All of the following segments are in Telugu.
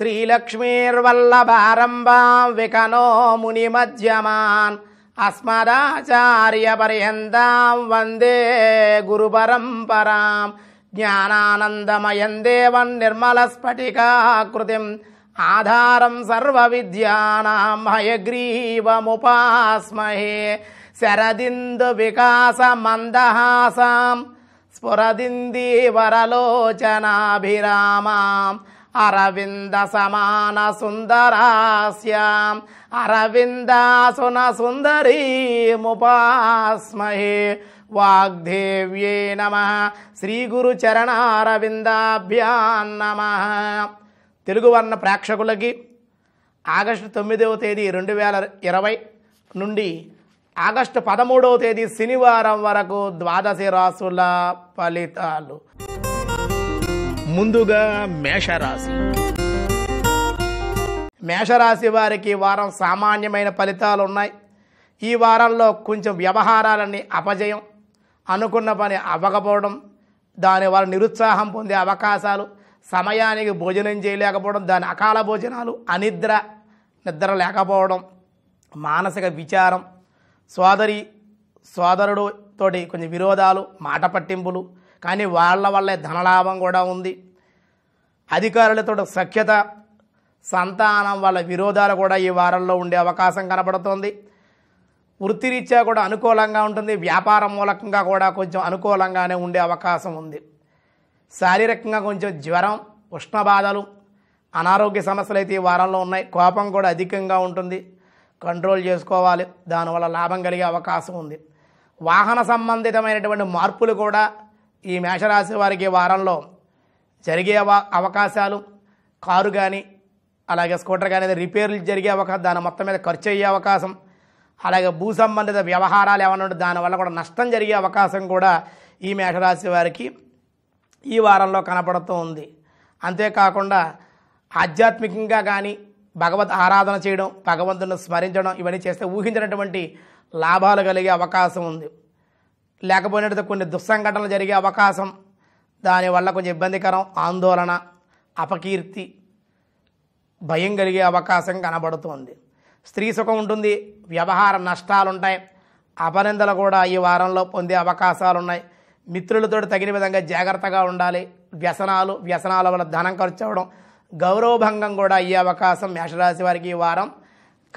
श्रीलक्ष्मीर्वल्लभारम्भां विकनो मुनिमध्यमान् अस्मदाचार्यपर्यन्तां वन्दे गुरुपरम्परां ज्ञानानन्दमयं देवं निर्मलस्फटिकाकृतिम् आधारं सर्वविद्यानां हयग्रीवमुपास्महे शरदिन्दुविकासमन्दहासां स्फुरदिन्दीवरलोचनाभिरामाम् అరవింద సమాన సుందరాస్య అరవిందాసున సుందరీ ముపాస్మహే వాగ్దేవ్యే నమ శ్రీ గురు చరణారవిందాభ్యాం నమ తెలుగు వర్ణ ప్రేక్షకులకి ఆగస్టు తొమ్మిదవ తేదీ రెండు వేల ఇరవై నుండి ఆగస్టు పదమూడవ తేదీ శనివారం వరకు ద్వాదశి రాసుల ఫలితాలు ముందుగా మేషరాశి మేషరాశి వారికి వారం సామాన్యమైన ఫలితాలు ఉన్నాయి ఈ వారంలో కొంచెం వ్యవహారాలన్నీ అపజయం అనుకున్న పని అవ్వకపోవడం దాని వల్ల నిరుత్సాహం పొందే అవకాశాలు సమయానికి భోజనం చేయలేకపోవడం దాని అకాల భోజనాలు అనిద్ర నిద్ర లేకపోవడం మానసిక విచారం సోదరి సోదరుడు తోటి కొంచెం విరోధాలు మాట పట్టింపులు కానీ వాళ్ళ వల్లే ధనలాభం కూడా ఉంది అధికారులతో సఖ్యత సంతానం వల్ల విరోధాలు కూడా ఈ వారంలో ఉండే అవకాశం కనబడుతోంది వృత్తిరీత్యా కూడా అనుకూలంగా ఉంటుంది వ్యాపారం మూలకంగా కూడా కొంచెం అనుకూలంగానే ఉండే అవకాశం ఉంది శారీరకంగా కొంచెం జ్వరం ఉష్ణ బాధలు అనారోగ్య సమస్యలు అయితే ఈ వారంలో ఉన్నాయి కోపం కూడా అధికంగా ఉంటుంది కంట్రోల్ చేసుకోవాలి దానివల్ల లాభం కలిగే అవకాశం ఉంది వాహన సంబంధితమైనటువంటి మార్పులు కూడా ఈ మేషరాశి వారికి వారంలో జరిగే అవకాశాలు కారు కానీ అలాగే స్కూటర్ కానీ రిపేర్లు జరిగే అవకాశం దాని మొత్తం మీద ఖర్చు అయ్యే అవకాశం అలాగే భూ సంబంధిత వ్యవహారాలు ఏమైనా ఉంటే దానివల్ల కూడా నష్టం జరిగే అవకాశం కూడా ఈ మేషరాశి వారికి ఈ వారంలో కనపడుతూ ఉంది అంతేకాకుండా ఆధ్యాత్మికంగా కానీ భగవద్ ఆరాధన చేయడం భగవంతుని స్మరించడం ఇవన్నీ చేస్తే ఊహించినటువంటి లాభాలు కలిగే అవకాశం ఉంది లేకపోయినట్టు కొన్ని దుస్సంఘటనలు జరిగే అవకాశం దానివల్ల కొంచెం ఇబ్బందికరం ఆందోళన అపకీర్తి భయం కలిగే అవకాశం కనబడుతోంది స్త్రీ సుఖం ఉంటుంది వ్యవహార నష్టాలుంటాయి అపనిందలు కూడా ఈ వారంలో పొందే అవకాశాలు ఉన్నాయి మిత్రులతో తగిన విధంగా జాగ్రత్తగా ఉండాలి వ్యసనాలు వ్యసనాల వల్ల ధనం ఖర్చు అవ్వడం గౌరవభంగం కూడా అయ్యే అవకాశం మేషరాశి వారికి ఈ వారం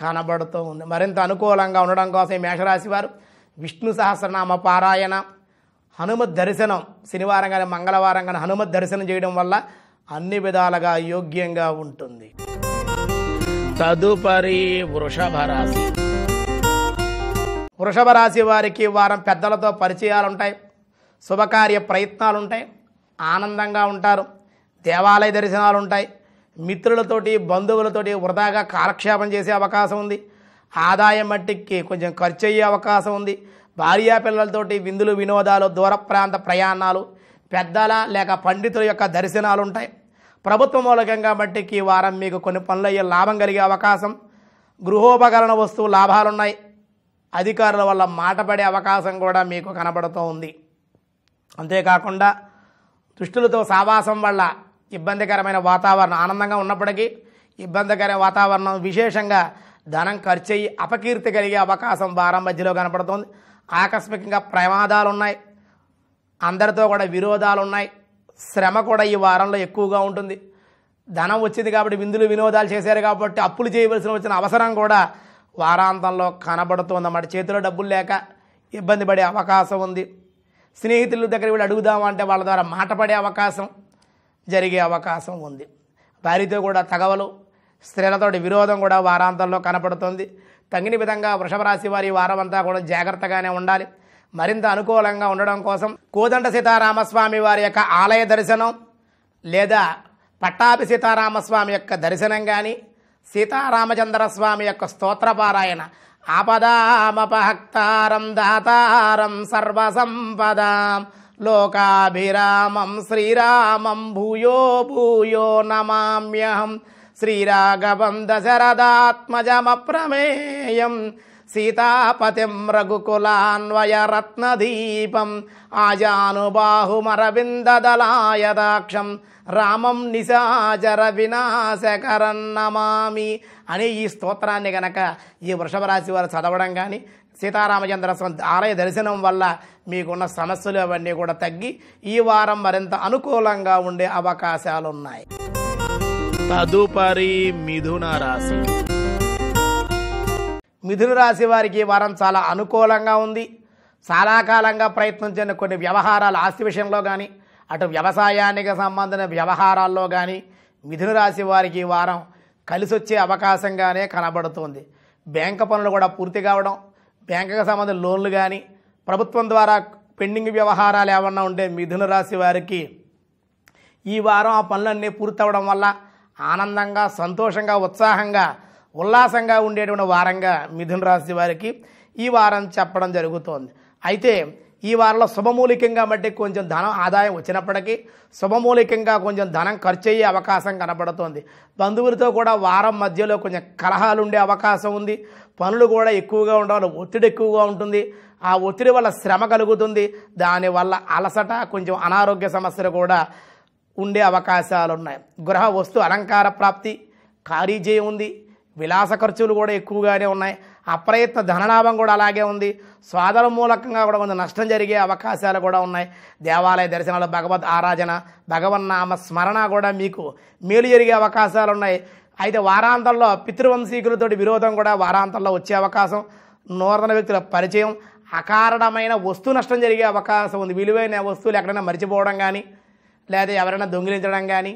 కనబడుతూ ఉంది మరింత అనుకూలంగా ఉండడం కోసం మేషరాశి వారు విష్ణు సహస్రనామ పారాయణ హనుమత్ దర్శనం శనివారం కానీ మంగళవారం కానీ హనుమత్ దర్శనం చేయడం వల్ల అన్ని విధాలుగా యోగ్యంగా ఉంటుంది తదుపరి వృషభ రాశి వృషభ రాశి వారికి వారం పెద్దలతో పరిచయాలు ఉంటాయి శుభకార్య ప్రయత్నాలు ఉంటాయి ఆనందంగా ఉంటారు దేవాలయ దర్శనాలు ఉంటాయి మిత్రులతోటి బంధువులతోటి వృధాగా కాలక్షేపం చేసే అవకాశం ఉంది ఆదాయం మట్టికి కొంచెం ఖర్చు అయ్యే అవకాశం ఉంది భార్యా పిల్లలతోటి విందులు వినోదాలు దూర ప్రాంత ప్రయాణాలు పెద్దల లేక పండితుల యొక్క దర్శనాలు ఉంటాయి ప్రభుత్వ మూలకంగా మట్టికి వారం మీకు కొన్ని పనులు అయ్యే లాభం కలిగే అవకాశం గృహోపకరణ వస్తువు లాభాలున్నాయి అధికారుల వల్ల మాటపడే అవకాశం కూడా మీకు కనబడుతూ ఉంది అంతేకాకుండా దుష్టులతో సావాసం వల్ల ఇబ్బందికరమైన వాతావరణం ఆనందంగా ఉన్నప్పటికీ ఇబ్బందికర వాతావరణం విశేషంగా ధనం అయ్యి అపకీర్తి కలిగే అవకాశం వారం మధ్యలో కనపడుతుంది ఆకస్మికంగా ప్రమాదాలు ఉన్నాయి అందరితో కూడా విరోధాలు ఉన్నాయి శ్రమ కూడా ఈ వారంలో ఎక్కువగా ఉంటుంది ధనం వచ్చింది కాబట్టి విందులు వినోదాలు చేశారు కాబట్టి అప్పులు చేయవలసిన వచ్చిన అవసరం కూడా వారాంతంలో కనబడుతుంది మన చేతిలో డబ్బులు లేక ఇబ్బంది పడే అవకాశం ఉంది స్నేహితుల దగ్గర వీళ్ళు అడుగుదాం అంటే వాళ్ళ ద్వారా మాట పడే అవకాశం జరిగే అవకాశం ఉంది వారితో కూడా తగవలు స్త్రీలతోటి విరోధం కూడా వారాంతంలో కనపడుతుంది తగిన విధంగా వృషభ రాశి వారి వారమంతా కూడా జాగ్రత్తగానే ఉండాలి మరింత అనుకూలంగా ఉండడం కోసం కోదండ సీతారామస్వామి వారి యొక్క ఆలయ దర్శనం లేదా పట్టాభి సీతారామస్వామి యొక్క దర్శనం కానీ సీతారామచంద్రస్వామి యొక్క పారాయణ ఆపదామపహక్తారం దాతారం సర్వసంపదాం లోకాభిరామం శ్రీరామం భూయో భూయో నమామ్యహం శ్రీరాఘవం దశరథాత్మజమప్రమేయం సీతాపతిం రఘుకులాన్వయరత్నదీపం ఆజానుబాహుమరవిందదలాయదాక్షం రామం నిశాచర నమామి అని ఈ స్తోత్రాన్ని గనక ఈ వృషభరాశి వారు చదవడం కానీ సీతారామచంద్ర ఆలయ దర్శనం వల్ల మీకున్న సమస్యలు అవన్నీ కూడా తగ్గి ఈ వారం మరింత అనుకూలంగా ఉండే అవకాశాలున్నాయి తదుపరి మిథున రాశి మిథున రాశి వారికి వారం చాలా అనుకూలంగా ఉంది చాలా కాలంగా ప్రయత్నించిన కొన్ని వ్యవహారాలు ఆస్తి విషయంలో కానీ అటు వ్యవసాయానికి సంబంధించిన వ్యవహారాల్లో కానీ మిథున రాశి వారికి వారం కలిసి వచ్చే అవకాశంగానే కనబడుతుంది బ్యాంక్ పనులు కూడా పూర్తి కావడం బ్యాంకుకి సంబంధించిన లోన్లు కానీ ప్రభుత్వం ద్వారా పెండింగ్ వ్యవహారాలు ఏమన్నా ఉంటే మిథున రాశి వారికి ఈ వారం ఆ పనులన్నీ పూర్తవడం వల్ల ఆనందంగా సంతోషంగా ఉత్సాహంగా ఉల్లాసంగా ఉండేటువంటి వారంగా మిథున రాశి వారికి ఈ వారం చెప్పడం జరుగుతోంది అయితే ఈ వారంలో శుభమూలికంగా బట్టి కొంచెం ధనం ఆదాయం వచ్చినప్పటికీ శుభమూలికంగా కొంచెం ధనం ఖర్చు అయ్యే అవకాశం కనబడుతోంది బంధువులతో కూడా వారం మధ్యలో కొంచెం కలహాలు ఉండే అవకాశం ఉంది పనులు కూడా ఎక్కువగా ఉండడం ఒత్తిడి ఎక్కువగా ఉంటుంది ఆ ఒత్తిడి వల్ల శ్రమ కలుగుతుంది దానివల్ల అలసట కొంచెం అనారోగ్య సమస్యలు కూడా ఉండే అవకాశాలు ఉన్నాయి గృహ వస్తు అలంకార ప్రాప్తి ఖారీజే ఉంది విలాస ఖర్చులు కూడా ఎక్కువగానే ఉన్నాయి అప్రయత్న ధనలాభం కూడా అలాగే ఉంది స్వాదల మూలకంగా కూడా కొంత నష్టం జరిగే అవకాశాలు కూడా ఉన్నాయి దేవాలయ దర్శనాలు భగవద్ ఆరాధన భగవన్నామ స్మరణ కూడా మీకు మేలు జరిగే అవకాశాలు ఉన్నాయి అయితే వారాంతంలో పితృవంశీకులతోటి విరోధం కూడా వారాంతంలో వచ్చే అవకాశం నూతన వ్యక్తుల పరిచయం అకారణమైన వస్తు నష్టం జరిగే అవకాశం ఉంది విలువైన వస్తువులు ఎక్కడైనా మర్చిపోవడం కానీ లేదా ఎవరైనా దొంగిలించడం కానీ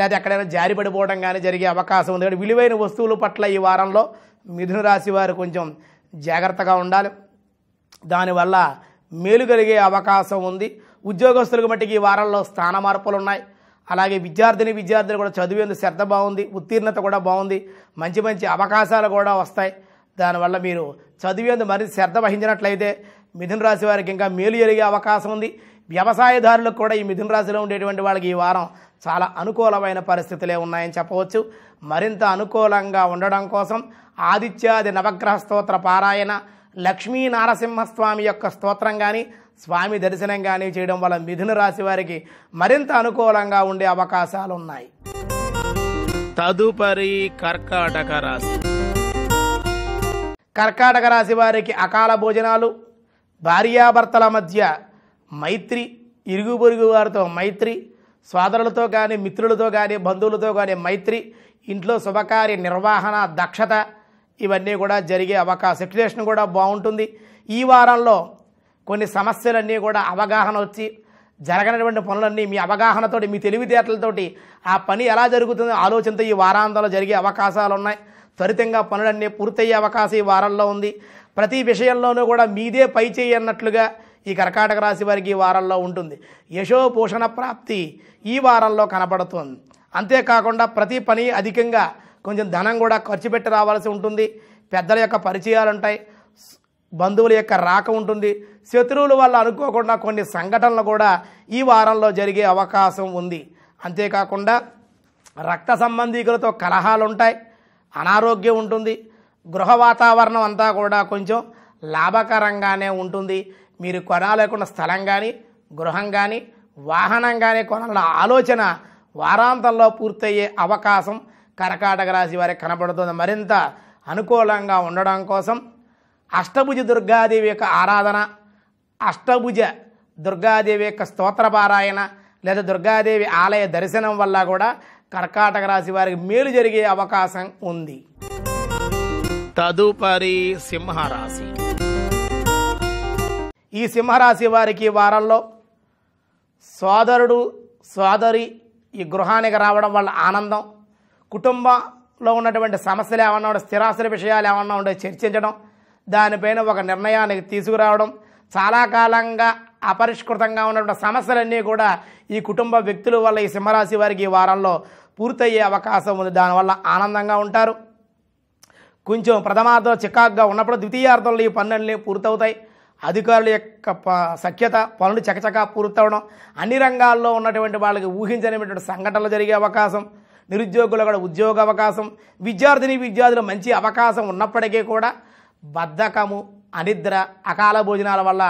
లేదా ఎక్కడైనా జారి పడిపోవడం కానీ జరిగే అవకాశం ఉంది కాబట్టి విలువైన వస్తువుల పట్ల ఈ వారంలో మిథున రాశి వారు కొంచెం జాగ్రత్తగా ఉండాలి దానివల్ల మేలు కలిగే అవకాశం ఉంది ఉద్యోగస్తులకు మట్టికి ఈ వారంలో స్థాన మార్పులు ఉన్నాయి అలాగే విద్యార్థిని విద్యార్థులు కూడా చదివేందుకు శ్రద్ధ బాగుంది ఉత్తీర్ణత కూడా బాగుంది మంచి మంచి అవకాశాలు కూడా వస్తాయి దానివల్ల మీరు చదివేందుకు మరింత శ్రద్ధ వహించినట్లయితే మిథున రాశి వారికి ఇంకా మేలు జరిగే అవకాశం ఉంది వ్యవసాయదారులకు కూడా ఈ మిథున రాశిలో ఉండేటువంటి వాళ్ళకి ఈ వారం చాలా అనుకూలమైన పరిస్థితులే ఉన్నాయని చెప్పవచ్చు మరింత అనుకూలంగా ఉండడం కోసం ఆదిత్యాది నవగ్రహ స్తోత్ర పారాయణ లక్ష్మీ నారసింహస్వామి యొక్క స్తోత్రం కానీ స్వామి దర్శనం కానీ చేయడం వల్ల మిథున రాశి వారికి మరింత అనుకూలంగా ఉండే అవకాశాలు ఉన్నాయి తదుపరి కర్కాటక రాశి కర్కాటక రాశి వారికి అకాల భోజనాలు భార్యాభర్తల మధ్య మైత్రి ఇరుగు పొరుగు వారితో మైత్రి సోదరులతో కానీ మిత్రులతో కానీ బంధువులతో కానీ మైత్రి ఇంట్లో శుభకార్య నిర్వహణ దక్షత ఇవన్నీ కూడా జరిగే అవకాశం సిచ్యువేషన్ కూడా బాగుంటుంది ఈ వారంలో కొన్ని సమస్యలన్నీ కూడా అవగాహన వచ్చి జరగనటువంటి పనులన్నీ మీ అవగాహనతోటి మీ తెలివితేటలతోటి ఆ పని ఎలా జరుగుతుందో ఆలోచనతో ఈ వారాంతంలో జరిగే అవకాశాలు ఉన్నాయి త్వరితంగా పనులన్నీ పూర్తయ్యే అవకాశం ఈ వారంలో ఉంది ప్రతి విషయంలోనూ కూడా మీదే పై చేయన్నట్లుగా ఈ కర్కాటక రాశి వారికి ఈ వారంలో ఉంటుంది యశో పోషణ ప్రాప్తి ఈ వారంలో కనపడుతుంది అంతేకాకుండా ప్రతి పని అధికంగా కొంచెం ధనం కూడా ఖర్చు పెట్టి రావాల్సి ఉంటుంది పెద్దల యొక్క పరిచయాలు ఉంటాయి బంధువుల యొక్క రాక ఉంటుంది శత్రువుల వల్ల అనుకోకుండా కొన్ని సంఘటనలు కూడా ఈ వారంలో జరిగే అవకాశం ఉంది అంతేకాకుండా రక్త సంబంధీకులతో కలహాలు ఉంటాయి అనారోగ్యం ఉంటుంది గృహ వాతావరణం అంతా కూడా కొంచెం లాభకరంగానే ఉంటుంది మీరు కొనాలనుకున్న స్థలం కానీ గృహం కానీ వాహనం కానీ కొనాల ఆలోచన వారాంతంలో పూర్తయ్యే అవకాశం కర్కాటక రాశి వారికి కనబడుతుంది మరింత అనుకూలంగా ఉండడం కోసం అష్టభుజ దుర్గాదేవి యొక్క ఆరాధన అష్టభుజ దుర్గాదేవి యొక్క స్తోత్ర పారాయణ లేదా దుర్గాదేవి ఆలయ దర్శనం వల్ల కూడా కర్కాటక రాశి వారికి మేలు జరిగే అవకాశం ఉంది తదుపరి సింహరాశి ఈ సింహరాశి వారికి వారంలో సోదరుడు సోదరి ఈ గృహానికి రావడం వల్ల ఆనందం కుటుంబంలో ఉన్నటువంటి సమస్యలు ఏమన్నా ఉండే స్థిరాస్తుల విషయాలు ఏమన్నా ఉండే చర్చించడం దానిపైన ఒక నిర్ణయానికి తీసుకురావడం చాలా కాలంగా అపరిష్కృతంగా ఉన్నటువంటి సమస్యలన్నీ కూడా ఈ కుటుంబ వ్యక్తుల వల్ల ఈ సింహరాశి వారికి ఈ వారంలో పూర్తయ్యే అవకాశం ఉంది దానివల్ల ఆనందంగా ఉంటారు కొంచెం ప్రథమార్థం చికాకుగా ఉన్నప్పుడు ద్వితీయార్థంలో ఈ పనులన్నీ పూర్తవుతాయి అధికారుల యొక్క సఖ్యత పనులు చకచకా పూర్తవడం అన్ని రంగాల్లో ఉన్నటువంటి వాళ్ళకి ఊహించనిటువంటి సంఘటనలు జరిగే అవకాశం నిరుద్యోగులు కూడా ఉద్యోగ అవకాశం విద్యార్థిని విద్యార్థులు మంచి అవకాశం ఉన్నప్పటికీ కూడా బద్ధకము అనిద్ర అకాల భోజనాల వల్ల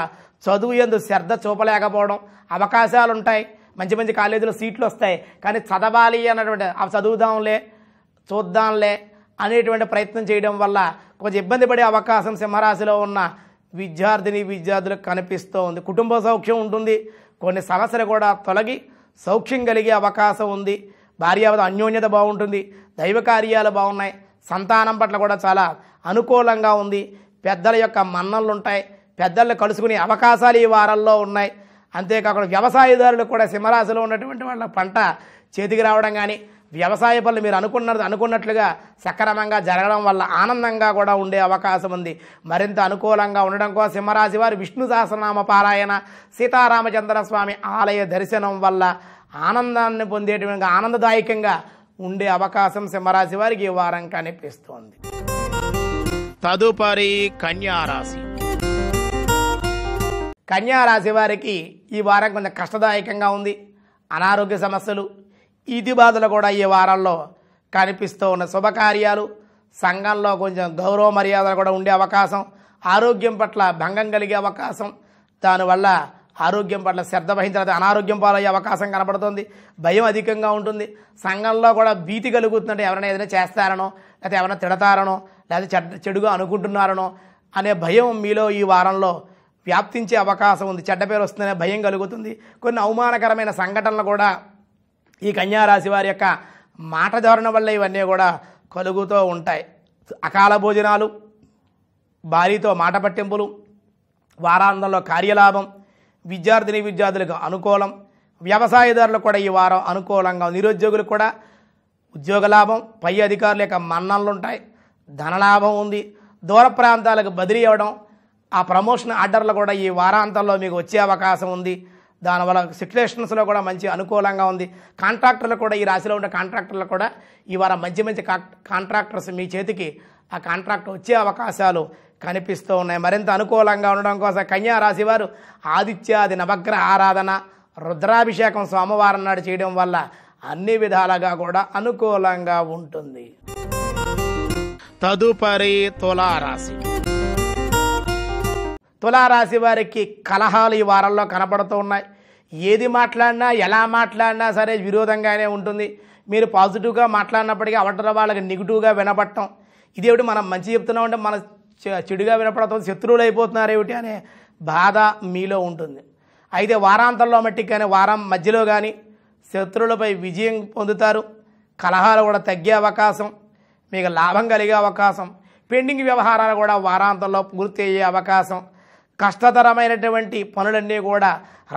చదువు ఎందు శ్రద్ధ చూపలేకపోవడం అవకాశాలు ఉంటాయి మంచి మంచి కాలేజీలో సీట్లు వస్తాయి కానీ చదవాలి అన్నటువంటి ఆ చదువుదాంలే చూద్దాంలే అనేటువంటి ప్రయత్నం చేయడం వల్ల కొంచెం ఇబ్బంది పడే అవకాశం సింహరాశిలో ఉన్న విద్యార్థిని విద్యార్థులకు కనిపిస్తూ ఉంది కుటుంబ సౌఖ్యం ఉంటుంది కొన్ని సమస్యలు కూడా తొలగి సౌఖ్యం కలిగే అవకాశం ఉంది భార్యావత అన్యోన్యత బాగుంటుంది దైవ కార్యాలు బాగున్నాయి సంతానం పట్ల కూడా చాలా అనుకూలంగా ఉంది పెద్దల యొక్క మన్నలు ఉంటాయి పెద్దలను కలుసుకునే అవకాశాలు ఈ వారంలో ఉన్నాయి అంతేకాకుండా వ్యవసాయదారులు కూడా సింహరాశిలో ఉన్నటువంటి వాళ్ళ పంట చేతికి రావడం కానీ వ్యవసాయ పనులు మీరు అనుకున్నది అనుకున్నట్లుగా సక్రమంగా జరగడం వల్ల ఆనందంగా కూడా ఉండే అవకాశం ఉంది మరింత అనుకూలంగా ఉండడం కోసం సింహరాశి వారి విష్ణు సహస్రనామ పారాయణ సీతారామచంద్ర స్వామి ఆలయ దర్శనం వల్ల ఆనందాన్ని పొందేటువంటి ఆనందదాయకంగా ఉండే అవకాశం సింహరాశి వారికి ఈ వారం కనిపిస్తోంది తదుపరి కన్యారాశి కన్యారాశి వారికి ఈ వారం కొంచెం కష్టదాయకంగా ఉంది అనారోగ్య సమస్యలు ఇది బాధలు కూడా ఈ వారంలో కనిపిస్తూ ఉన్న శుభకార్యాలు సంఘంలో కొంచెం గౌరవ మర్యాదలు కూడా ఉండే అవకాశం ఆరోగ్యం పట్ల భంగం కలిగే అవకాశం దానివల్ల ఆరోగ్యం పట్ల శ్రద్ధ వహించిన అనారోగ్యం పాలయ్యే అవకాశం కనబడుతుంది భయం అధికంగా ఉంటుంది సంఘంలో కూడా భీతి కలుగుతుందంటే ఎవరైనా ఏదైనా చేస్తారనో లేకపోతే ఎవరైనా తిడతారనో లేకపోతే చెడుగా అనుకుంటున్నారనో అనే భయం మీలో ఈ వారంలో వ్యాప్తించే అవకాశం ఉంది చెడ్డ పేరు వస్తుందనే భయం కలుగుతుంది కొన్ని అవమానకరమైన సంఘటనలు కూడా ఈ కన్యారాశి వారి యొక్క మాట ధోరణ వల్ల ఇవన్నీ కూడా కలుగుతూ ఉంటాయి అకాల భోజనాలు భారీతో మాట పట్టింపులు వారాంతంలో కార్యలాభం విద్యార్థిని విద్యార్థులకు అనుకూలం వ్యవసాయదారులకు కూడా ఈ వారం అనుకూలంగా నిరుద్యోగులకు కూడా ఉద్యోగ లాభం పై అధికారుల యొక్క మన్ననలు ఉంటాయి ధనలాభం ఉంది దూర ప్రాంతాలకు బదిలీ అవ్వడం ఆ ప్రమోషన్ ఆర్డర్లు కూడా ఈ వారాంతంలో మీకు వచ్చే అవకాశం ఉంది దానివల్ల సిట్యులేషన్స్లో కూడా మంచి అనుకూలంగా ఉంది కాంట్రాక్టర్లు కూడా ఈ రాశిలో ఉండే కాంట్రాక్టర్లు కూడా ఈ వారం మంచి మంచి కాంట్రాక్టర్స్ మీ చేతికి ఆ కాంట్రాక్ట్ వచ్చే అవకాశాలు కనిపిస్తూ ఉన్నాయి మరింత అనుకూలంగా ఉండడం కోసం కన్యా రాశి వారు ఆదిత్యాది నవగ్రహ ఆరాధన రుద్రాభిషేకం సోమవారం నాడు చేయడం వల్ల అన్ని విధాలుగా కూడా అనుకూలంగా ఉంటుంది తదుపరి తులారాశి తులారాశి వారికి కలహాలు ఈ వారంలో కనపడుతూ ఉన్నాయి ఏది మాట్లాడినా ఎలా మాట్లాడినా సరే విరోధంగానే ఉంటుంది మీరు పాజిటివ్గా మాట్లాడినప్పటికీ అవతల వాళ్ళకి నెగిటివ్గా వినపడటం ఇదేమిటి మనం మంచి చెప్తున్నాం అంటే మన చెడుగా వినపడతాం శత్రువులు అయిపోతున్నారు ఏమిటి అనే బాధ మీలో ఉంటుంది అయితే వారాంతంలో మట్టి కానీ వారం మధ్యలో కానీ శత్రువులపై విజయం పొందుతారు కలహాలు కూడా తగ్గే అవకాశం మీకు లాభం కలిగే అవకాశం పెండింగ్ వ్యవహారాలు కూడా వారాంతంలో పూర్తి అయ్యే అవకాశం కష్టతరమైనటువంటి పనులన్నీ కూడా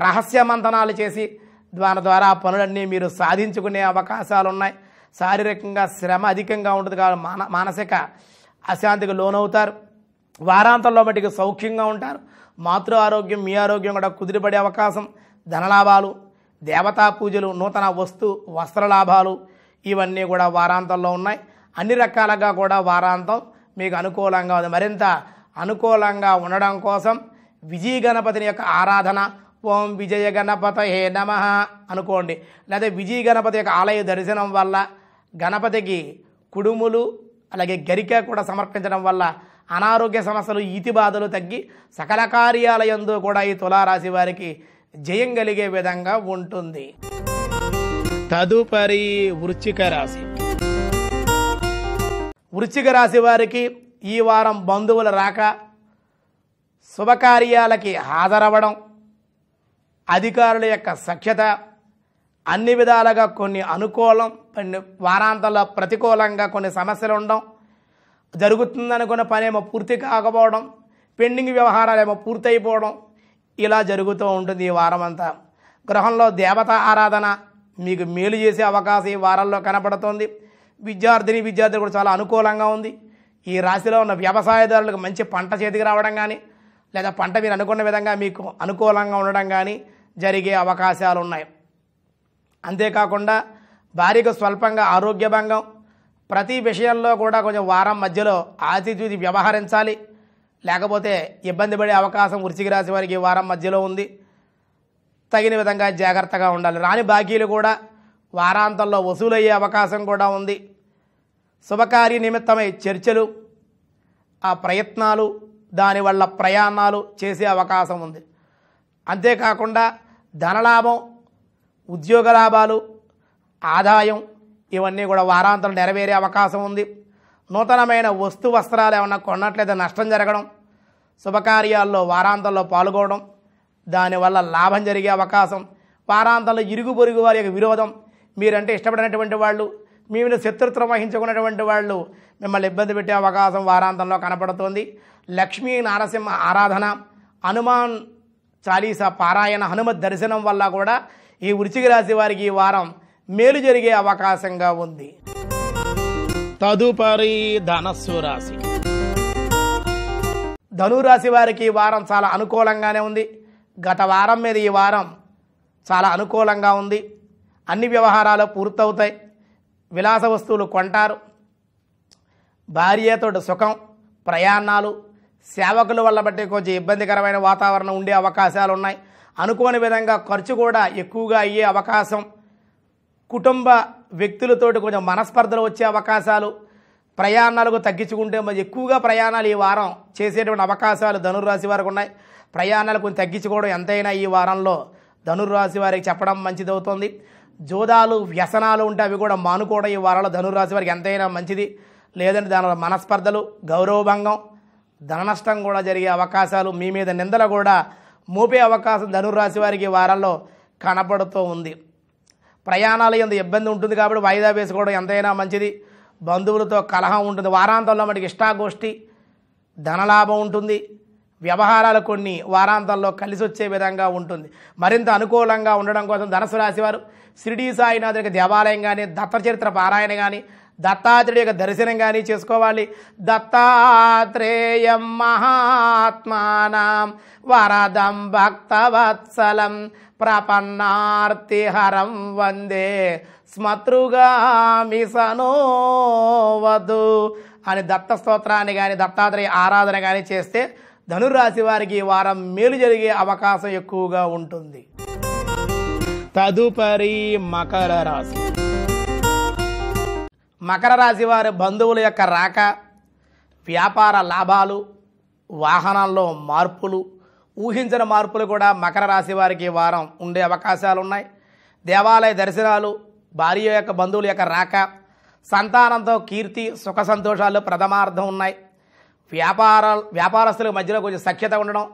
రహస్య మంతనాలు చేసి దాని ద్వారా పనులన్నీ మీరు సాధించుకునే అవకాశాలు ఉన్నాయి శారీరకంగా శ్రమ అధికంగా ఉంటుంది కాబట్టి మాన మానసిక అశాంతికి లోనవుతారు వారాంతంలో మటుకు సౌఖ్యంగా ఉంటారు మాతృ ఆరోగ్యం మీ ఆరోగ్యం కూడా కుదిరిపడే అవకాశం ధనలాభాలు దేవతా పూజలు నూతన వస్తు వస్త్ర లాభాలు ఇవన్నీ కూడా వారాంతంలో ఉన్నాయి అన్ని రకాలుగా కూడా వారాంతం మీకు అనుకూలంగా ఉంది మరింత అనుకూలంగా ఉండడం కోసం విజయ గణపతిని యొక్క ఆరాధన ఓం విజయ గణపత హే నమ అనుకోండి లేదా విజయ గణపతి యొక్క ఆలయ దర్శనం వల్ల గణపతికి కుడుములు అలాగే గరిక కూడా సమర్పించడం వల్ల అనారోగ్య సమస్యలు ఈతి బాధలు తగ్గి సకల కార్యాలయందు కూడా ఈ తులారాశి వారికి జయం కలిగే విధంగా ఉంటుంది తదుపరి వృచ్చిక రాశి వృచ్చిక రాశి వారికి ఈ వారం బంధువులు రాక శుభకార్యాలకి హాజరవ్వడం అధికారుల యొక్క సఖ్యత అన్ని విధాలుగా కొన్ని అనుకూలం కొన్ని వారాంతంలో ప్రతికూలంగా కొన్ని సమస్యలు ఉండడం జరుగుతుందనుకున్న పనేమో పూర్తి కాకపోవడం పెండింగ్ వ్యవహారాలు ఏమో పూర్తయిపోవడం ఇలా జరుగుతూ ఉంటుంది ఈ వారం అంతా గృహంలో దేవత ఆరాధన మీకు మేలు చేసే అవకాశం ఈ వారంలో కనపడుతోంది విద్యార్థిని విద్యార్థి కూడా చాలా అనుకూలంగా ఉంది ఈ రాశిలో ఉన్న వ్యవసాయదారులకు మంచి పంట చేతికి రావడం కానీ లేదా పంట మీరు అనుకున్న విధంగా మీకు అనుకూలంగా ఉండడం కానీ జరిగే అవకాశాలు ఉన్నాయి అంతేకాకుండా భార్యకు స్వల్పంగా ఆరోగ్య భంగం ప్రతి విషయంలో కూడా కొంచెం వారం మధ్యలో ఆతిథ్యూతి వ్యవహరించాలి లేకపోతే ఇబ్బంది పడే అవకాశం వృశ్చిక రాశి వారికి వారం మధ్యలో ఉంది తగిన విధంగా జాగ్రత్తగా ఉండాలి రాని బాకీలు కూడా వారాంతంలో వసూలయ్యే అవకాశం కూడా ఉంది శుభకార్య నిమిత్తమై చర్చలు ఆ ప్రయత్నాలు దానివల్ల ప్రయాణాలు చేసే అవకాశం ఉంది అంతేకాకుండా ధనలాభం ఉద్యోగ లాభాలు ఆదాయం ఇవన్నీ కూడా వారాంతం నెరవేరే అవకాశం ఉంది నూతనమైన వస్తు వస్త్రాలు ఏమన్నా కొన్నట్లయితే నష్టం జరగడం శుభకార్యాల్లో వారాంతంలో పాల్గొనడం దానివల్ల లాభం జరిగే అవకాశం వారాంతంలో ఇరుగు పొరుగు వారి యొక్క విరోధం మీరంటే ఇష్టపడినటువంటి వాళ్ళు మేము శత్రుత్వం వహించుకున్నటువంటి వాళ్ళు మిమ్మల్ని ఇబ్బంది పెట్టే అవకాశం వారాంతంలో కనపడుతోంది లక్ష్మీ నారసింహ ఆరాధన హనుమాన్ చాలీస పారాయణ హనుమ దర్శనం వల్ల కూడా ఈ వృచిక రాశి వారికి ఈ వారం మేలు జరిగే అవకాశంగా ఉంది తదుపరి ధనస్సు రాశి ధనురాశి వారికి ఈ వారం చాలా అనుకూలంగానే ఉంది గత వారం మీద ఈ వారం చాలా అనుకూలంగా ఉంది అన్ని వ్యవహారాలు పూర్తవుతాయి విలాస వస్తువులు కొంటారు భార్యతో సుఖం ప్రయాణాలు సేవకుల వల్ల బట్టి కొంచెం ఇబ్బందికరమైన వాతావరణం ఉండే అవకాశాలు ఉన్నాయి అనుకోని విధంగా ఖర్చు కూడా ఎక్కువగా అయ్యే అవకాశం కుటుంబ వ్యక్తులతోటి కొంచెం మనస్పర్ధలు వచ్చే అవకాశాలు ప్రయాణాలకు తగ్గించుకుంటే మరి ఎక్కువగా ప్రయాణాలు ఈ వారం చేసేటువంటి అవకాశాలు ధనుర్రాశి వారికి ఉన్నాయి ప్రయాణాలు కొంచెం తగ్గించుకోవడం ఎంతైనా ఈ వారంలో ధనుర్రాశి వారికి చెప్పడం మంచిదవుతుంది జోదాలు వ్యసనాలు ఉంటే అవి కూడా మానుకోవడం ఈ వారాల ధనురాశి వారికి ఎంతైనా మంచిది లేదంటే దానిలో మనస్పర్ధలు గౌరవభంగం ధన నష్టం కూడా జరిగే అవకాశాలు మీ మీద నిందలు కూడా మోపే అవకాశం ధనురాశి వారికి వారాల్లో కనపడుతూ ఉంది ప్రయాణాలు ఎంత ఇబ్బంది ఉంటుంది కాబట్టి వాయిదా వేసుకోవడం ఎంతైనా మంచిది బంధువులతో కలహం ఉంటుంది వారాంతంలో మనకి ఇష్టాగోష్ఠి ధనలాభం ఉంటుంది వ్యవహారాలు కొన్ని వారాంతంలో కలిసి వచ్చే విధంగా ఉంటుంది మరింత అనుకూలంగా ఉండడం కోసం ధనసు రాశివారు శిరిడీ సాయినాథుడి యొక్క దేవాలయం కానీ దత్తచరిత్ర పారాయణ కానీ దత్తాత్రేయుడి యొక్క దర్శనం కానీ చేసుకోవాలి దత్తాత్రేయం మహాత్మానం వరదం భక్తవత్సలం హరం వందే స్మతృగామి అని దత్త స్తోత్రాన్ని కానీ దత్తాత్రేయ ఆరాధన కానీ చేస్తే ధనురాశి వారికి వారం మేలు జరిగే అవకాశం ఎక్కువగా ఉంటుంది తదుపరి మకర రాశి మకర రాశి వారి బంధువుల యొక్క రాక వ్యాపార లాభాలు వాహనాల్లో మార్పులు ఊహించిన మార్పులు కూడా మకర రాశి వారికి వారం ఉండే అవకాశాలు ఉన్నాయి దేవాలయ దర్శనాలు భార్య యొక్క బంధువుల యొక్క రాక సంతానంతో కీర్తి సుఖ సంతోషాలు ప్రథమార్థం ఉన్నాయి వ్యాపార వ్యాపారస్తుల మధ్యలో కొంచెం సఖ్యత ఉండడం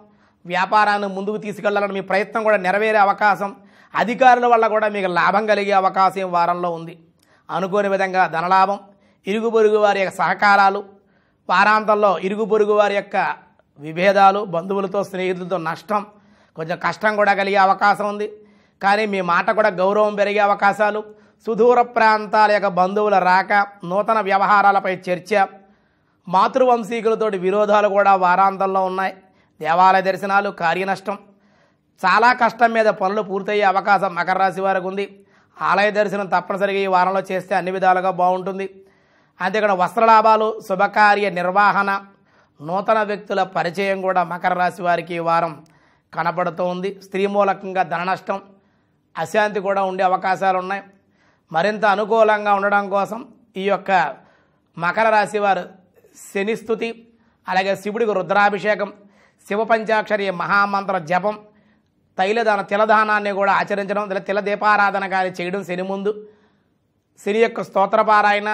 వ్యాపారాన్ని ముందుకు తీసుకెళ్లాలని మీ ప్రయత్నం కూడా నెరవేరే అవకాశం అధికారుల వల్ల కూడా మీకు లాభం కలిగే అవకాశం వారంలో ఉంది అనుకోని విధంగా ధనలాభం ఇరుగు పొరుగు వారి యొక్క సహకారాలు వారాంతంలో ఇరుగు పొరుగు వారి యొక్క విభేదాలు బంధువులతో స్నేహితులతో నష్టం కొంచెం కష్టం కూడా కలిగే అవకాశం ఉంది కానీ మీ మాట కూడా గౌరవం పెరిగే అవకాశాలు సుదూర ప్రాంతాల యొక్క బంధువుల రాక నూతన వ్యవహారాలపై చర్చ మాతృవంశీకులతోటి విరోధాలు కూడా వారాంతంలో ఉన్నాయి దేవాలయ దర్శనాలు కార్యనష్టం చాలా కష్టం మీద పనులు పూర్తయ్యే అవకాశం మకర రాశి వారికి ఉంది ఆలయ దర్శనం తప్పనిసరిగా ఈ వారంలో చేస్తే అన్ని విధాలుగా బాగుంటుంది అంతేకాదు వస్త్ర లాభాలు శుభకార్య నిర్వహణ నూతన వ్యక్తుల పరిచయం కూడా మకర రాశి వారికి ఈ వారం కనపడుతూ ఉంది స్త్రీ మూలకంగా ధన నష్టం అశాంతి కూడా ఉండే అవకాశాలు ఉన్నాయి మరింత అనుకూలంగా ఉండడం కోసం ఈ యొక్క మకర రాశి వారు శనిస్థుతి అలాగే శివుడికి రుద్రాభిషేకం శివ పంచాక్షరి మహామంత్ర జపం తైలదాన తిలదానాన్ని కూడా ఆచరించడం తిల దీపారాధన కానీ చేయడం శని ముందు శని యొక్క స్తోత్రపారాయణ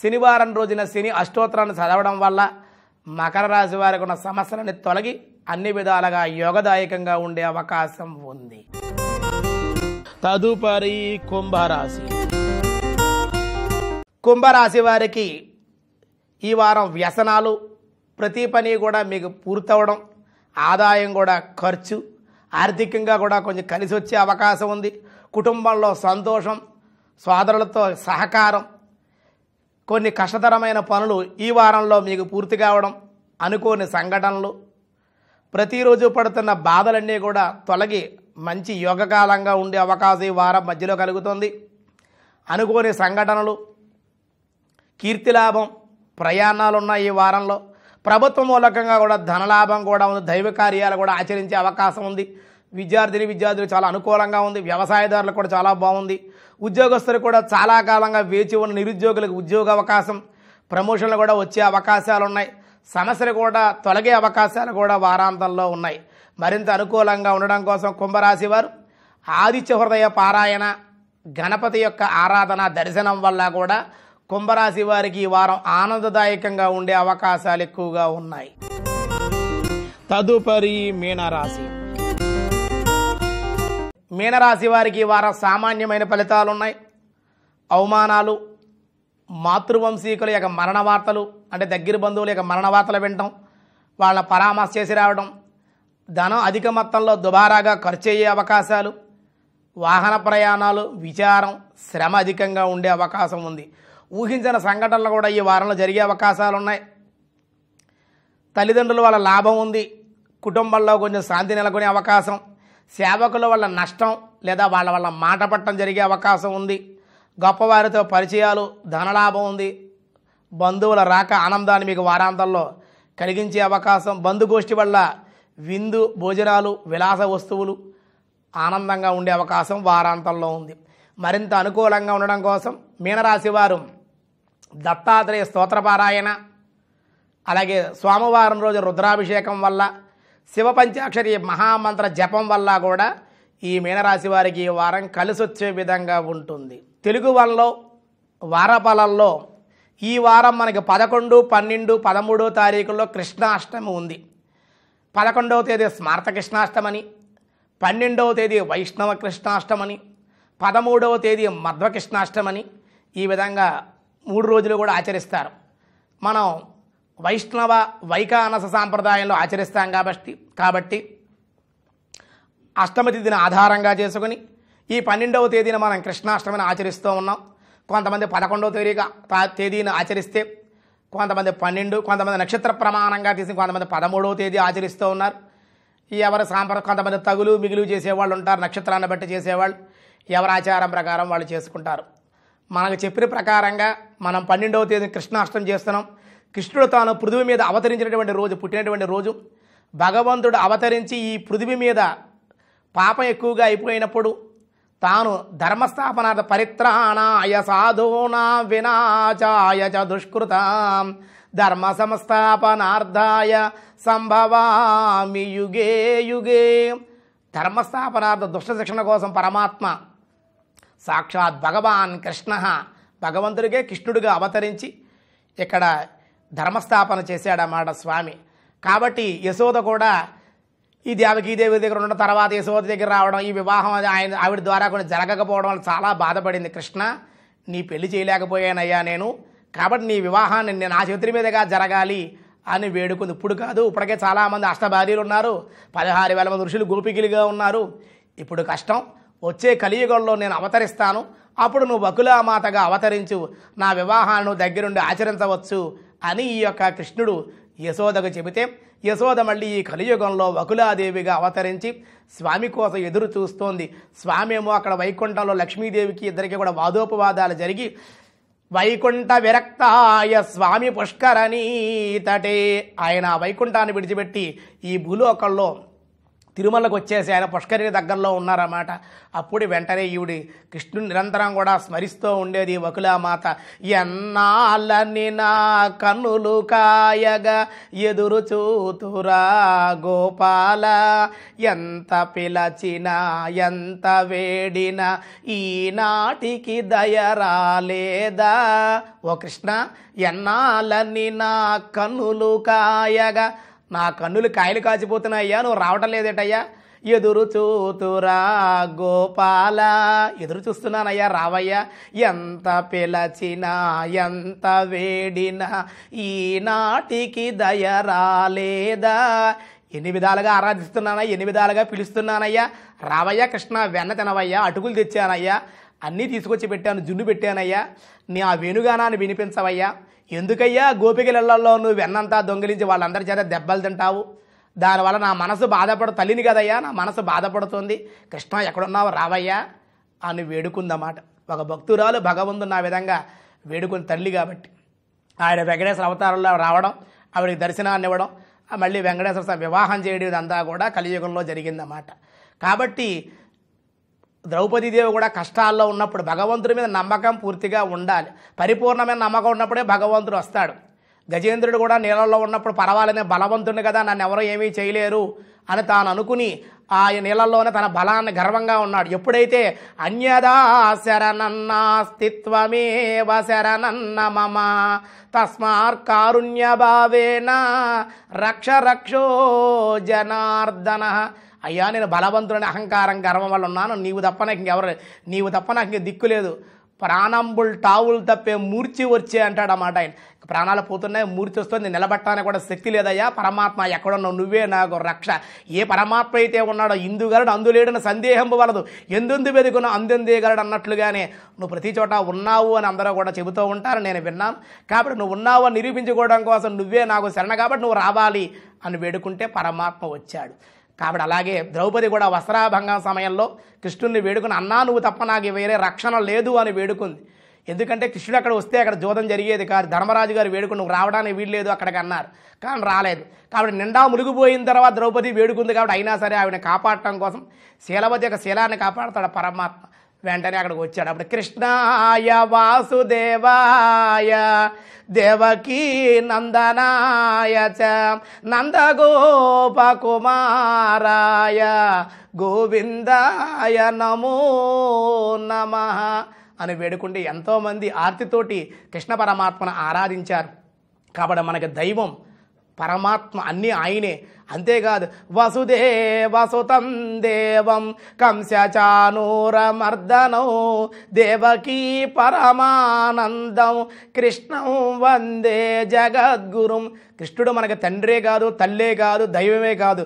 శనివారం రోజున శని అష్టోత్తరాన్ని చదవడం వల్ల మకర రాశి వారికి ఉన్న సమస్యలని తొలగి అన్ని విధాలుగా యోగదాయకంగా ఉండే అవకాశం ఉంది తదుపరి కుంభరాశి కుంభరాశి వారికి ఈ వారం వ్యసనాలు ప్రతి పని కూడా మీకు పూర్తవడం ఆదాయం కూడా ఖర్చు ఆర్థికంగా కూడా కొంచెం కలిసి వచ్చే అవకాశం ఉంది కుటుంబంలో సంతోషం సోదరులతో సహకారం కొన్ని కష్టతరమైన పనులు ఈ వారంలో మీకు పూర్తి కావడం అనుకోని సంఘటనలు ప్రతిరోజు పడుతున్న బాధలన్నీ కూడా తొలగి మంచి యోగకాలంగా ఉండే అవకాశం ఈ వారం మధ్యలో కలుగుతుంది అనుకోని సంఘటనలు కీర్తిలాభం ఉన్నాయి ఈ వారంలో ప్రభుత్వం మూలకంగా కూడా ధనలాభం కూడా ఉంది దైవ కార్యాలు కూడా ఆచరించే అవకాశం ఉంది విద్యార్థిని విద్యార్థులు చాలా అనుకూలంగా ఉంది వ్యవసాయదారులు కూడా చాలా బాగుంది ఉద్యోగస్తులు కూడా చాలా కాలంగా వేచి ఉన్న నిరుద్యోగులకు ఉద్యోగ అవకాశం ప్రమోషన్లు కూడా వచ్చే అవకాశాలు ఉన్నాయి సమస్యలు కూడా తొలగే అవకాశాలు కూడా వారాంతంలో ఉన్నాయి మరింత అనుకూలంగా ఉండడం కోసం కుంభరాశి వారు ఆదిత్య హృదయ పారాయణ గణపతి యొక్క ఆరాధన దర్శనం వల్ల కూడా కుంభరాశి వారికి ఈ వారం ఆనందదాయకంగా ఉండే అవకాశాలు ఎక్కువగా ఉన్నాయి తదుపరి మీనరాశి మీనరాశి వారికి ఈ వారం సామాన్యమైన ఫలితాలు ఉన్నాయి అవమానాలు మాతృవంశీకుల యొక్క మరణ వార్తలు అంటే దగ్గర బంధువుల యొక్క మరణ వార్తలు వినటం వాళ్ళ పరామర్శ చేసి రావడం ధనం అధిక మొత్తంలో దుబారాగా ఖర్చు అయ్యే అవకాశాలు వాహన ప్రయాణాలు విచారం శ్రమ అధికంగా ఉండే అవకాశం ఉంది ఊహించిన సంఘటనలు కూడా ఈ వారంలో జరిగే అవకాశాలు ఉన్నాయి తల్లిదండ్రుల వల్ల లాభం ఉంది కుటుంబంలో కొంచెం శాంతి నెలకొనే అవకాశం సేవకుల వల్ల నష్టం లేదా వాళ్ళ వల్ల మాట పట్టడం జరిగే అవకాశం ఉంది గొప్పవారితో పరిచయాలు ధనలాభం ఉంది బంధువుల రాక ఆనందాన్ని మీకు వారాంతంలో కలిగించే అవకాశం బంధుగోష్ఠి వల్ల విందు భోజనాలు విలాస వస్తువులు ఆనందంగా ఉండే అవకాశం వారాంతంలో ఉంది మరింత అనుకూలంగా ఉండడం కోసం మీనరాశి వారు దత్తాత్రేయ స్తోత్రపారాయణ అలాగే స్వామివారం రోజు రుద్రాభిషేకం వల్ల శివ పంచాక్షరి మహామంత్ర జపం వల్ల కూడా ఈ మీనరాశి వారికి ఈ వారం కలిసి వచ్చే విధంగా ఉంటుంది తెలుగు వనలో వారఫలంలో ఈ వారం మనకి పదకొండు పన్నెండు పదమూడో తారీఖుల్లో కృష్ణాష్టమి ఉంది పదకొండవ తేదీ స్మార్త కృష్ణాష్టమని పన్నెండవ తేదీ వైష్ణవ కృష్ణాష్టమని పదమూడవ తేదీ మధ్వ కృష్ణాష్టమని ఈ విధంగా మూడు రోజులు కూడా ఆచరిస్తారు మనం వైష్ణవ వైకానస సాంప్రదాయంలో ఆచరిస్తాం కాబట్టి కాబట్టి అష్టమి తిథిని ఆధారంగా చేసుకుని ఈ పన్నెండవ తేదీన మనం కృష్ణాష్టమిని ఆచరిస్తూ ఉన్నాం కొంతమంది పదకొండవ తేదీగా తేదీని ఆచరిస్తే కొంతమంది పన్నెండు కొంతమంది నక్షత్ర ప్రమాణంగా తీసి కొంతమంది పదమూడవ తేదీ ఆచరిస్తూ ఉన్నారు ఎవరి సాంప్ర కొంతమంది తగులు మిగులు చేసేవాళ్ళు ఉంటారు నక్షత్రాన్ని బట్టి చేసేవాళ్ళు ఎవరి ఆచారం ప్రకారం వాళ్ళు చేసుకుంటారు మనకు చెప్పిన ప్రకారంగా మనం పన్నెండవ తేదీ కృష్ణాష్టం చేస్తున్నాం కృష్ణుడు తాను పృథివి మీద అవతరించినటువంటి రోజు పుట్టినటువంటి రోజు భగవంతుడు అవతరించి ఈ పృథివి మీద పాపం ఎక్కువగా అయిపోయినప్పుడు తాను ధర్మస్థాపనార్థ పరిత్రాణాయ సాధూనా వినాచాయ చ దుష్కృతాం ధర్మ సంస్థాపనార్థాయ సంభవామి యుగే యుగే ధర్మస్థాపనార్థ దుష్ట శిక్షణ కోసం పరమాత్మ సాక్షాత్ భగవాన్ కృష్ణ భగవంతుడికే కృష్ణుడిగా అవతరించి ఇక్కడ ధర్మస్థాపన చేశాడన్నమాట స్వామి కాబట్టి యశోద కూడా ఈ దేవకీదేవి దగ్గర ఉన్న తర్వాత యశోద దగ్గర రావడం ఈ వివాహం ఆయన ఆవిడ ద్వారా కూడా జరగకపోవడం వల్ల చాలా బాధపడింది కృష్ణ నీ పెళ్లి చేయలేకపోయానయ్యా నేను కాబట్టి నీ వివాహాన్ని నేను నా చేతుల మీదగా జరగాలి అని వేడుకుంది ఇప్పుడు కాదు ఇప్పటికే చాలామంది అష్టభార్యలు ఉన్నారు పదహారు వేల మంది ఋషులు గోపికలుగా ఉన్నారు ఇప్పుడు కష్టం వచ్చే కలియుగంలో నేను అవతరిస్తాను అప్పుడు నువ్వు బకులామాతగా అవతరించు నా వివాహాలను దగ్గరుండి ఆచరించవచ్చు అని ఈ యొక్క కృష్ణుడు యశోదకు చెబితే యశోద మళ్ళీ ఈ కలియుగంలో వకులాదేవిగా అవతరించి స్వామి కోసం ఎదురు చూస్తోంది స్వామి ఏమో అక్కడ వైకుంఠంలో లక్ష్మీదేవికి ఇద్దరికి కూడా వాదోపవాదాలు జరిగి వైకుంఠ విరక్తాయ స్వామి పుష్కరణీ తటే ఆయన వైకుంఠాన్ని విడిచిపెట్టి ఈ భూలోకంలో తిరుమలకు వచ్చేసి ఆయన పుష్కరిణి దగ్గరలో ఉన్నారన్నమాట అప్పుడు వెంటనే ఈవిడి కృష్ణుని నిరంతరం కూడా స్మరిస్తూ ఉండేది వకులామాత ఎన్నాళ్ళని నా కన్నులు కాయగా ఎదురు చూతురా గోపాల ఎంత పిలచినా ఎంత వేడినా ఈనాటికి దయ రాలేదా ఓ కృష్ణ ఎన్నాళ్ళని నా కన్నులు కాయగా నా కన్నులు కాయలు కాచిపోతున్నాయ్యా నువ్వు రావటం లేదేటయ్యా ఎదురు చూతురా గోపాల ఎదురు చూస్తున్నానయ్యా రావయ్యా ఎంత పిలచినా ఎంత వేడినా ఈనాటికి దయ రాలేదా ఎన్ని విధాలుగా ఆరాధిస్తున్నానయ్యా ఎన్ని విధాలుగా పిలుస్తున్నానయ్యా రావయ్యా కృష్ణ వెన్న తినవయ్యా అటుకులు తెచ్చానయ్యా అన్నీ తీసుకొచ్చి పెట్టాను జున్ను పెట్టానయ్యా నీ ఆ వేణుగానాన్ని వినిపించవయ్యా ఎందుకయ్యా గోపికలల్లో నువ్వు వెన్నంతా దొంగిలించి వాళ్ళందరి చేత దెబ్బలు తింటావు దానివల్ల నా మనసు బాధపడు తల్లిని కదయ్యా నా మనసు బాధపడుతుంది కృష్ణ ఎక్కడున్నావు రావయ్యా అని వేడుకుందన్నమాట ఒక భక్తురాలు భగవంతుని నా విధంగా వేడుకుని తల్లి కాబట్టి ఆయన వెంకటేశ్వర అవతారంలో రావడం ఆవిడకి దర్శనాన్ని ఇవ్వడం మళ్ళీ వెంకటేశ్వర స్వామి వివాహం చేయడం ఇదంతా కూడా కలియుగంలో జరిగిందన్నమాట కాబట్టి ద్రౌపదీదేవి కూడా కష్టాల్లో ఉన్నప్పుడు భగవంతుడి మీద నమ్మకం పూర్తిగా ఉండాలి పరిపూర్ణమైన నమ్మకం ఉన్నప్పుడే భగవంతుడు వస్తాడు గజేంద్రుడు కూడా నీళ్ళల్లో ఉన్నప్పుడు పర్వాలనే బలవంతుడిని కదా నన్ను ఎవరో ఏమీ చేయలేరు అని తాను అనుకుని ఆ నీళ్ళల్లోనే తన బలాన్ని గర్వంగా ఉన్నాడు ఎప్పుడైతే అన్యదా శరణన్నాస్తిత్వమేవ శరణన్న మమ తస్మార్ కారుణ్య భావేన రక్ష రక్షో జనార్దన అయ్యా నేను బలవంతుడని అహంకారం గర్వం వల్ల ఉన్నాను నీవు తప్ప నాకు ఇంకెవరు నీవు తప్ప నాకు ఇంక దిక్కు లేదు ప్రాణంబుల్ టావులు తప్పే మూర్చి వచ్చే అంటాడు అన్నమాట ఆయన ప్రాణాలు పోతున్నాయి మూర్చి వస్తుంది నిలబట్టడానికి కూడా శక్తి లేదయ్యా పరమాత్మ ఎక్కడున్నావు నువ్వే నాకు రక్ష ఏ పరమాత్మ అయితే ఉన్నాడో ఇందుగలడు అందులేడని సందేహం వలదు ఎందుందు వెతుకున్న అందెందేయగలడు అన్నట్లుగానే నువ్వు ప్రతి చోట ఉన్నావు అని అందరూ కూడా చెబుతూ ఉంటారు నేను విన్నాను కాబట్టి నువ్వు ఉన్నావు అని నిరూపించుకోవడం కోసం నువ్వే నాకు శరణ కాబట్టి నువ్వు రావాలి అని వేడుకుంటే పరమాత్మ వచ్చాడు కాబట్టి అలాగే ద్రౌపది కూడా వస్త్రాభంగం సమయంలో కృష్ణుడిని వేడుకుని అన్నా నువ్వు తప్ప నాకు వేరే రక్షణ లేదు అని వేడుకుంది ఎందుకంటే కృష్ణుడు అక్కడ వస్తే అక్కడ జోదం జరిగేది కాదు ధర్మరాజు గారు వేడుకుని నువ్వు రావడానికి వీల్లేదు అక్కడికి అన్నారు కానీ రాలేదు కాబట్టి నిండా మునిగిపోయిన తర్వాత ద్రౌపది వేడుకుంది కాబట్టి అయినా సరే ఆవిడని కాపాడటం కోసం శీలవతి యొక్క శీలాన్ని కాపాడతాడు పరమాత్మ వెంటనే అక్కడికి వచ్చాడు అప్పుడు కృష్ణాయ వాసుదేవాయ దేవకీ నందనాయ చ కుమారాయ గోవిందాయ నమో నమ అని వేడుకుంటే ఎంతోమంది ఆర్తితోటి కృష్ణ పరమాత్మను ఆరాధించారు కాబట్టి మనకి దైవం పరమాత్మ అన్నీ ఆయనే అంతేకాదు వసుతం దేవం కంసచానూరమర్దనో దేవకీ పరమానందం కృష్ణం వందే జగద్గురుం కృష్ణుడు మనకు తండ్రే కాదు తల్లే కాదు దైవమే కాదు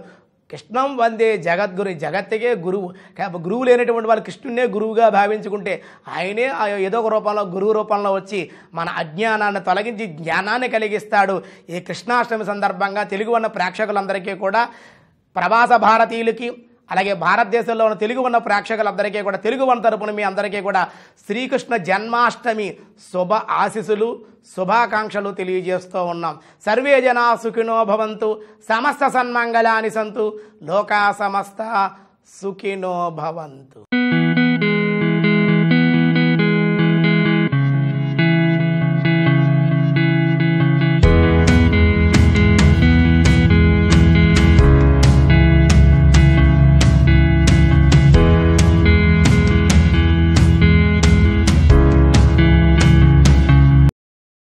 కృష్ణం వందే జగద్గురు జగత్తుకే గురువు గురువు లేనటువంటి వాళ్ళు కృష్ణున్నే గురువుగా భావించుకుంటే ఆయనే ఏదో ఒక రూపంలో గురువు రూపంలో వచ్చి మన అజ్ఞానాన్ని తొలగించి జ్ఞానాన్ని కలిగిస్తాడు ఈ కృష్ణాష్టమి సందర్భంగా తెలుగు ఉన్న ప్రేక్షకులందరికీ కూడా ప్రవాస భారతీయులకి అలాగే భారతదేశంలో ఉన్న తెలుగు ఉన్న ప్రేక్షకులందరికీ కూడా తెలుగు వన్ తరపున మీ అందరికీ కూడా శ్రీకృష్ణ జన్మాష్టమి శుభ ఆశీసులు శుభాకాంక్షలు తెలియజేస్తూ ఉన్నాం సర్వే జనా సుఖినో భవంతు సమస్త సన్మంగళాని సంతు లోకా సమస్త సుఖినో భవంతు